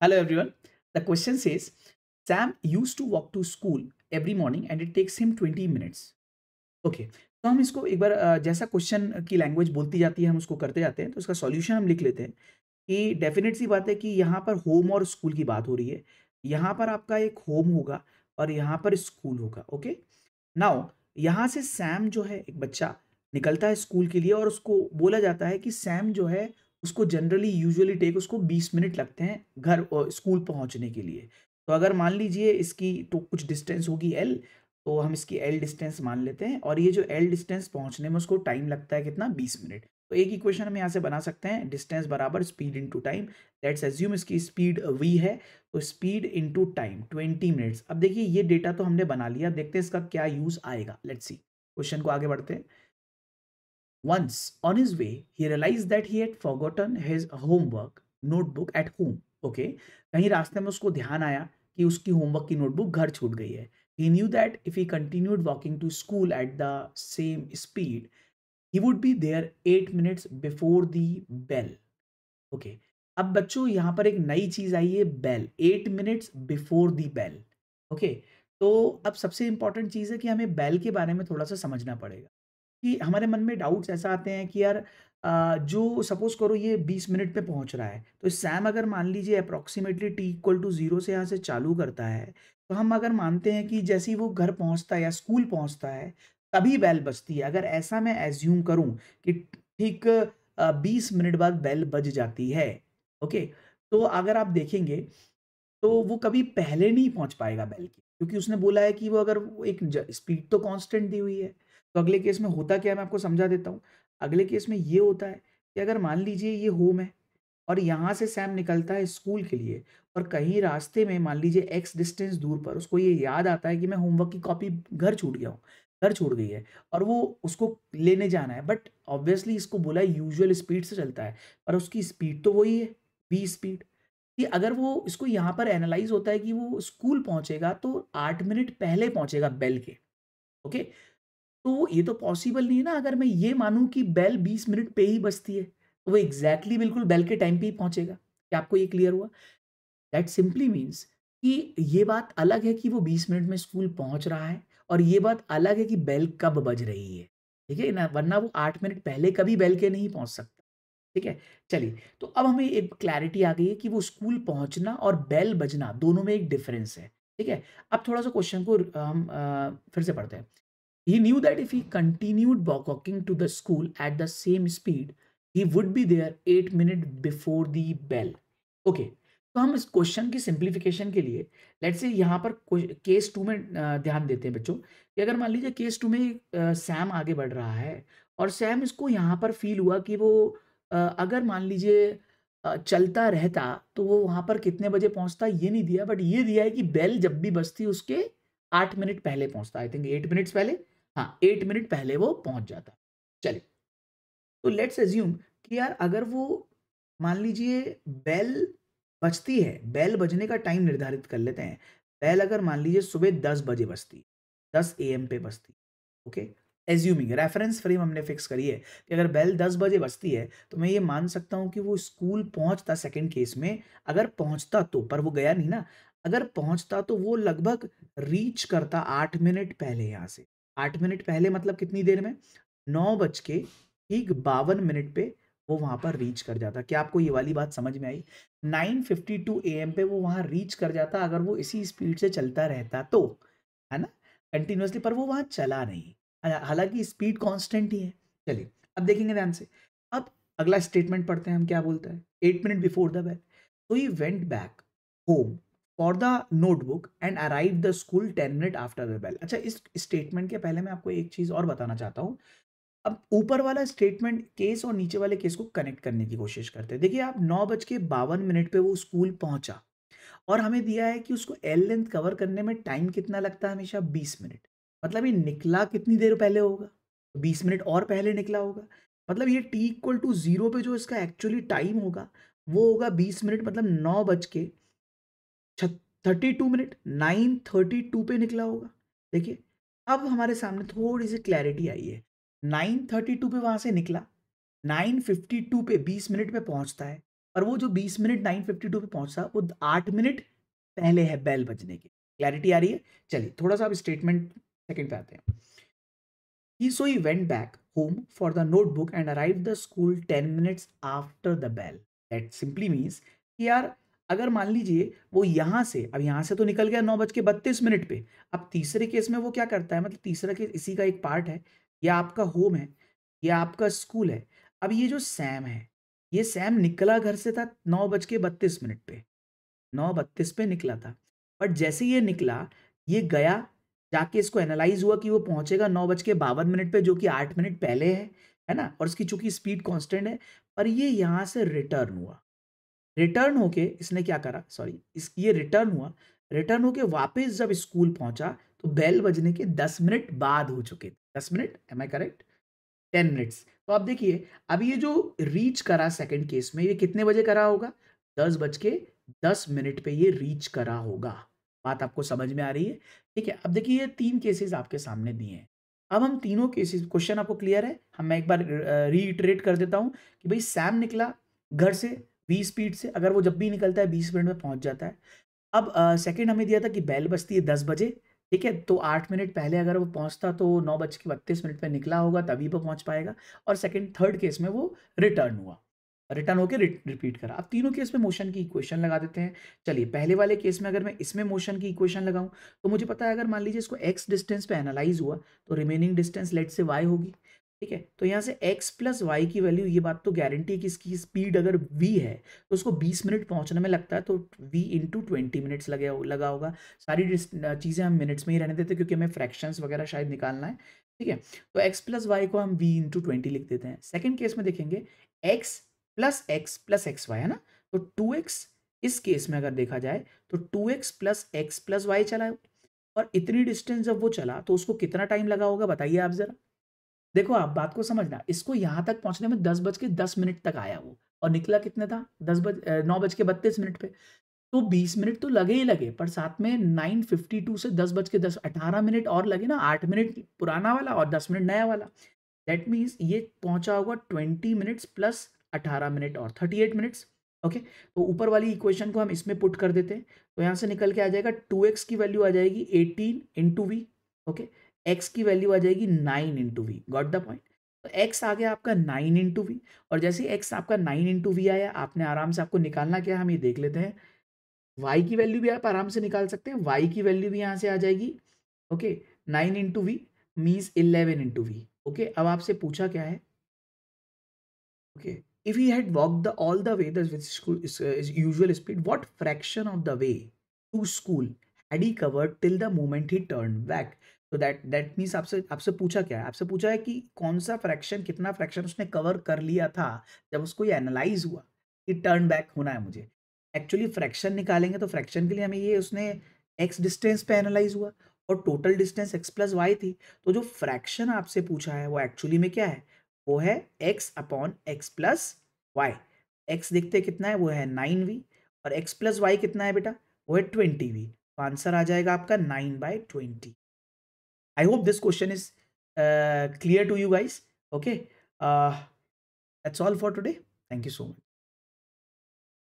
Hello everyone. The question says, Sam used to walk to school every morning and it takes him 20 minutes. Okay. तो हम इसको एक बार जैसा question की language बोलती जाती है हम उसको करते जाते हैं तो उसका सॉल्यूशन हम लिख लेते हैं कि डेफिनेट सी बात है कि यहाँ पर होम और स्कूल की बात हो रही है यहाँ पर आपका एक होम होगा और यहाँ पर स्कूल होगा ओके नाउ यहाँ से सैम जो है एक बच्चा निकलता है स्कूल के लिए और उसको बोला जाता है कि सैम जो है उसको जनरली यूजुअली टेक उसको 20 मिनट लगते हैं घर स्कूल पहुंचने के लिए तो अगर मान लीजिए इसकी तो कुछ डिस्टेंस होगी एल तो हम इसकी एल डिस्टेंस मान लेते हैं और ये जो एल डिस्टेंस पहुंचने में उसको टाइम लगता है कितना 20 मिनट तो एक इक्वेशन हम यहाँ से बना सकते हैं डिस्टेंस बराबर speed into time let's assume इसकी स्पीड वी है तो speed into time twenty minutes अब देखिए ये डेटा तो हमने बना लिया देखते हैं इसका क्या यूज़ आएगा लेट्स सी क्वेश्चन को आगे बढ़ते हैं Once on his way, he realized that he had forgotten his homework notebook at home. Okay okay? कहीं रास्ते में उसको ध्यान आया कि उसकी होमवर्क की नोटबुक घर छूट गई है he knew that if he continued walking to school at the same speed he would be there eight minutes before the bell okay अब बच्चों यहाँ पर एक नई चीज़ आई है bell eight minutes before the bell okay तो अब सबसे इंपॉर्टेंट चीज़ है कि हमें बेल के बारे में थोड़ा सा समझना पड़ेगा कि हमारे मन में डाउट्स ऐसा आते हैं कि यार जो सपोज करो ये बीस मिनट पे पहुंच रहा है तो सैम अगर मान लीजिए approximately T equal to zero से यहाँ से चालू करता है तो हम अगर मानते हैं कि जैसे वो घर पहुंचता है या स्कूल पहुंचता है तभी बैल बजती है अगर ऐसा मैं एज्यूम करूं कि ठीक बीस मिनट बाद बेल बज जाती है ओके तो अगर आप देखेंगे तो वो कभी पहले नहीं पहुंच पाएगा बेल की क्योंकि उसने बोला है कि वो अगर एक स्पीड तो कॉन्स्टेंट दी हुई है तो अगले केस में होता क्या है मैं आपको समझा देता हूँ अगले केस में ये होता है कि अगर मान लीजिए ये होम है और यहाँ से सैम निकलता है स्कूल के लिए और कहीं रास्ते में मान लीजिए एक्स डिस्टेंस दूर पर उसको ये याद आता है कि मैं होमवर्क की कॉपी घर छूट गया हूँ घर छूट गई है और वो उसको लेने जाना है बट ऑब्वियसली इसको बोला यूजुअल स्पीड से चलता है पर उसकी स्पीड तो वही है बी स्पीड कि अगर वो इसको यहाँ पर एनालाइज होता है कि वो स्कूल पहुँचेगा तो आठ मिनट पहले पहुँचेगा बेल के ओके okay? तो ये तो पॉसिबल नहीं है ना अगर मैं ये मानूं कि बेल बीस मिनट पे ही बजती है तो वो एग्जैक्टली exactly बिल्कुल बेल के टाइम पे ही पहुंचेगा क्या आपको ये क्लियर हुआ दैट सिंपली मीन्स कि ये बात अलग है कि वो बीस मिनट में स्कूल पहुंच रहा है और ये बात अलग है कि बेल कब बज रही है ठीक है ना वरना वो आठ मिनट पहले कभी बेल के नहीं पहुंच सकता ठीक है चलिए तो अब हमें एक क्लैरिटी आ गई है कि वो स्कूल पहुंचना और बेल बजना दोनों में एक डिफरेंस है ठीक है अब थोड़ा सा क्वेश्चन को हम फिर से पढ़ते हैं He knew that if he continued walking to the school at the same speed, he would be there eight minute before the bell. Okay, तो हम इस क्वेश्चन की सिंप्लीफिकेशन के लिए लेट से यहाँ पर केस टू में ध्यान देते हैं बच्चों कि अगर मान लीजिए केस टू में सैम आगे बढ़ रहा है और सैम इसको यहाँ पर फील हुआ कि वो अगर मान लीजिए चलता रहता तो वो वहाँ पर कितने बजे पहुँचता ये नहीं दिया बट ये दिया है कि बेल जब भी बजती उसके आठ मिनट पहले पहुँचता आई थिंक एट मिनट्स पहले हाँ एट मिनट पहले वो पहुंच जाता चलिए तो लेट्स एज्यूम कि यार अगर वो मान लीजिए बेल बजती है बेल बजने का टाइम निर्धारित कर लेते हैं बेल अगर मान लीजिए सुबह दस बजे बजती दस ए एम पे बजती ओके एज्यूमिंग रेफरेंस फ्रेम हमने फिक्स करी है कि अगर बेल दस बजे बजती है तो मैं ये मान सकता हूँ कि वो स्कूल पहुँचता सेकेंड केस में अगर पहुँचता तो पर वो गया नहीं ना अगर पहुँचता तो वो लगभग रीच करता आठ मिनट पहले यहाँ से आठ मिनट पहले मतलब कितनी देर में नौ बज के ठीक बावन मिनट पे वो वहां पर रीच कर जाता क्या आपको ये वाली बात समझ में आई 9:52 एम पे वो वहां रीच कर जाता अगर वो इसी स्पीड से चलता रहता तो है ना कंटिन्यूसली पर वो वहां चला नहीं हालांकि स्पीड कांस्टेंट ही है चलिए अब देखेंगे ध्यान से अब अगला स्टेटमेंट पढ़ते हैं हम क्या बोलते हैं eight minute before the bell तो he went back home for the notebook and arrive the school ten minute after the bell अच्छा इस स्टेटमेंट के पहले मैं आपको एक चीज़ और बताना चाहता हूँ अब ऊपर वाला स्टेटमेंट केस और नीचे वाले केस को कनेक्ट करने की कोशिश करते हैं देखिए आप नौ बज के बावन मिनट पर वो स्कूल पहुँचा और हमें दिया है कि उसको एल लेंथ कवर करने में टाइम कितना लगता है हमेशा बीस मिनट मतलब ये निकला कितनी देर पहले होगा बीस मिनट और पहले निकला होगा मतलब ये टी इक्वल टू ज़ीरो पे जो इसका एक्चुअली टाइम होगा वो होगा बीस मिनट मतलब नौ बज के thirty two minute nine thirty two पे निकला होगा देखिए अब हमारे सामने थोड़ी सी क्लैरिटी आई है नाइन थर्टी टू पे वहाँ से निकला नाइन फिफ्टी टू पे बीस मिनट पे पहुँचता है और वो जो बीस मिनट नाइन फिफ्टी टू पे पहुँचता वो आठ मिनट पहले है बैल बजने के क्लैरिटी आ रही है चलिए थोड़ा सा आप स्टेटमेंट सेकेंड पे आते हैं ही so he went back home for the notebook and arrive the school ten minutes after the bell that simply means कि यार अगर मान लीजिए वो यहाँ से अब यहाँ से तो निकल गया नौ बज के बत्तीस मिनट पे अब तीसरे केस में वो क्या करता है मतलब तीसरा केस इसी का एक पार्ट है या आपका होम है या आपका स्कूल है अब ये जो सैम है ये सैम निकला घर से था नौ बज के बत्तीस मिनट पे नौ बत्तीस पे निकला था बट जैसे ये निकला ये गया जाके इसको एनालाइज हुआ कि वो पहुंचेगा नौ बज के बावन मिनट पे जो कि आठ मिनट पहले है है ना और इसकी चूंकि स्पीड कांस्टेंट है पर ये यहाँ से रिटर्न हुआ रिटर्न होके इसने क्या करा सॉरी इस ये रिटर्न हुआ रिटर्न होके वापस जब स्कूल पहुंचा तो बेल बजने के दस मिनट बाद हो चुके थे दस मिनट am I correct ten minutes तो आप देखिए अब ये जो रीच करा सेकंड केस में ये कितने बजे करा होगा दस बज के दस मिनट पे ये रीच करा होगा बात आपको समझ में आ रही है ठीक है अब देखिए ये तीन केसेस आपके सामने दिए हैं अब हम तीनों केसेस क्वेश्चन आपको क्लियर है हम मैं एक बार रीइटरेट कर देता हूँ कि भाई सैम निकला घर से बीस स्पीड से अगर वो जब भी निकलता है बीस मिनट में पहुंच जाता है अब सेकेंड हमें दिया था कि बैल बजती है दस बजे ठीक है तो आठ मिनट पहले अगर वो पहुंचता तो नौ बज के बत्तीस मिनट पर निकला होगा तभी वो पहुंच पाएगा और सेकेंड थर्ड केस में वो रिटर्न हुआ रिटर्न होकर रिपीट करा अब तीनों केस में मोशन की इक्वेशन लगा देते हैं चलिए पहले वाले केस में अगर मैं इसमें मोशन की इक्वेशन लगाऊं तो मुझे पता है अगर मान लीजिए इसको एक्स डिस्टेंस पे एनालाइज हुआ तो remaining distance let say Y होगी ठीक है तो यहाँ से x प्लस वाई की वैल्यू ये बात तो गारंटी है कि इसकी स्पीड अगर v है तो उसको 20 मिनट पहुँचने में लगता है तो v इंटू ट्वेंटी मिनट्स लगे लगा होगा सारी चीज़ें हम मिनट्स में ही रहने देते क्योंकि हमें फ्रैक्शंस वगैरह शायद निकालना है ठीक है तो x प्लस वाई को हम v इंटू ट्वेंटी लिख देते हैं सेकेंड केस में देखेंगे X plus X plus X Y है ना तो टू एक्स इस केस में अगर देखा जाए तो two X plus X plus Y चला और इतनी डिस्टेंस जब वो चला तो उसको कितना टाइम लगा होगा बताइए आप ज़रा देखो आप बात को समझना इसको यहां तक पहुंचने में दस बज के दस मिनट तक आया वो और निकला कितने था दस बज नौ बज के बत्तीस मिनट पे तो बीस मिनट तो लगे ही लगे पर साथ में नाइन फिफ्टी टू से दस बज के दस अठारह मिनट और लगे ना आठ मिनट पुराना वाला और दस मिनट नया वाला दैट मीन्स ये पहुंचा होगा ट्वेंटी मिनट्स प्लस अठारह मिनट और थर्टी एट मिनट्स ओके तो ऊपर वाली इक्वेशन को हम इसमें पुट कर देते हैं तो यहाँ से निकल के आ जाएगा टू एक्स की वैल्यू आ जाएगी eighteen into V okay X की वैल्यू आ जाएगी nine into V got the point तो एक्स आ गया आपका नाइन इंटू वी और जैसे एक्स आपका नाइन इंटू वी आया आपने आराम से आपको निकालना क्या हम ये देख लेते हैं वाई की वैल्यू भी आप आराम से निकाल सकते हैं वाई की वैल्यू भी यहाँ से आ जाएगी okay nine into V means eleven into V okay अब आपसे पूछा क्या है okay if you had walk the all the way usual speed what fraction of the way to school had he covered till the moment he turn back तो that that means आपसे आपसे पूछा क्या है आपसे पूछा है कि कौन सा फ्रैक्शन कितना फ्रैक्शन उसने कवर कर लिया था जब उसको ये एनालाइज हुआ कि टर्न बैक होना है मुझे एक्चुअली फ्रैक्शन निकालेंगे तो फ्रैक्शन के लिए हमें ये उसने एक्स डिस्टेंस पे एनालाइज हुआ और total distance X plus Y थी तो जो फ्रैक्शन आपसे पूछा है वो एक्चुअली में क्या है वो है X upon X plus Y X देखते कितना है वो है नाइन वी और एक्स प्लस वाई कितना है बेटा वो है ट्वेंटी वी तो आंसर आ जाएगा आपका nine by twenty i hope this question is uh, clear to you guys okay uh, that's all for today thank you so much